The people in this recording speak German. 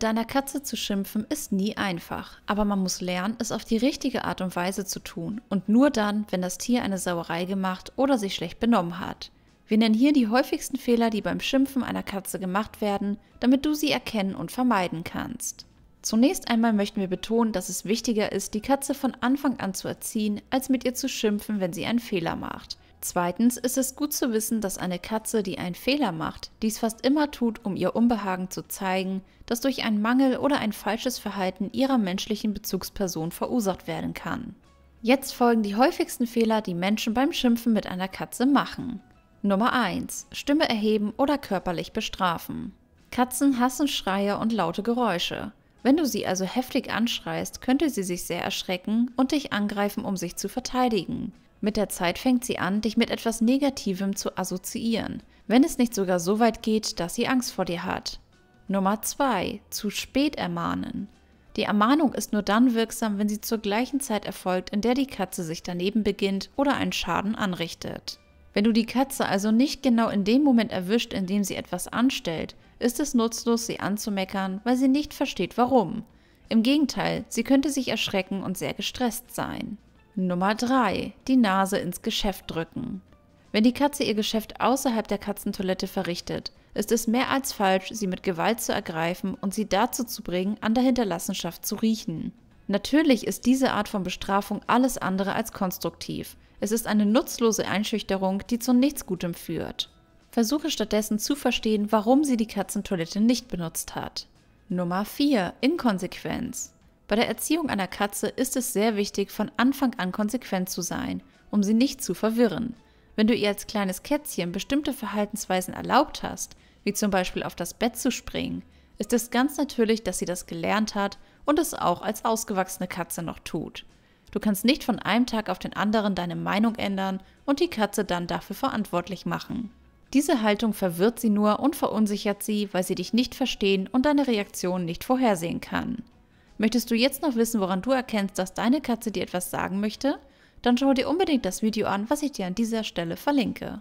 mit deiner Katze zu schimpfen ist nie einfach, aber man muss lernen, es auf die richtige Art und Weise zu tun und nur dann, wenn das Tier eine Sauerei gemacht oder sich schlecht benommen hat. Wir nennen hier die häufigsten Fehler, die beim Schimpfen einer Katze gemacht werden, damit du sie erkennen und vermeiden kannst. Zunächst einmal möchten wir betonen, dass es wichtiger ist, die Katze von Anfang an zu erziehen, als mit ihr zu schimpfen, wenn sie einen Fehler macht. Zweitens ist es gut zu wissen, dass eine Katze, die einen Fehler macht, dies fast immer tut, um ihr Unbehagen zu zeigen, das durch einen Mangel oder ein falsches Verhalten ihrer menschlichen Bezugsperson verursacht werden kann. Jetzt folgen die häufigsten Fehler, die Menschen beim Schimpfen mit einer Katze machen. Nummer 1. Stimme erheben oder körperlich bestrafen. Katzen hassen Schreie und laute Geräusche. Wenn du sie also heftig anschreist, könnte sie sich sehr erschrecken und dich angreifen, um sich zu verteidigen. Mit der Zeit fängt sie an, dich mit etwas Negativem zu assoziieren, wenn es nicht sogar so weit geht, dass sie Angst vor dir hat. Nummer 2. Zu spät ermahnen. Die Ermahnung ist nur dann wirksam, wenn sie zur gleichen Zeit erfolgt, in der die Katze sich daneben beginnt oder einen Schaden anrichtet. Wenn du die Katze also nicht genau in dem Moment erwischt, in dem sie etwas anstellt, ist es nutzlos, sie anzumeckern, weil sie nicht versteht warum. Im Gegenteil, sie könnte sich erschrecken und sehr gestresst sein. Nummer 3. Die Nase ins Geschäft drücken. Wenn die Katze ihr Geschäft außerhalb der Katzentoilette verrichtet, ist es mehr als falsch, sie mit Gewalt zu ergreifen und sie dazu zu bringen, an der Hinterlassenschaft zu riechen. Natürlich ist diese Art von Bestrafung alles andere als konstruktiv. Es ist eine nutzlose Einschüchterung, die zu nichts Gutem führt. Versuche stattdessen zu verstehen, warum sie die Katzentoilette nicht benutzt hat. Nummer 4. Inkonsequenz. Bei der Erziehung einer Katze ist es sehr wichtig, von Anfang an konsequent zu sein, um sie nicht zu verwirren. Wenn du ihr als kleines Kätzchen bestimmte Verhaltensweisen erlaubt hast, wie zum Beispiel auf das Bett zu springen, ist es ganz natürlich, dass sie das gelernt hat und es auch als ausgewachsene Katze noch tut. Du kannst nicht von einem Tag auf den anderen deine Meinung ändern und die Katze dann dafür verantwortlich machen. Diese Haltung verwirrt sie nur und verunsichert sie, weil sie dich nicht verstehen und deine Reaktion nicht vorhersehen kann. Möchtest du jetzt noch wissen, woran du erkennst, dass deine Katze dir etwas sagen möchte? Dann schau dir unbedingt das Video an, was ich dir an dieser Stelle verlinke.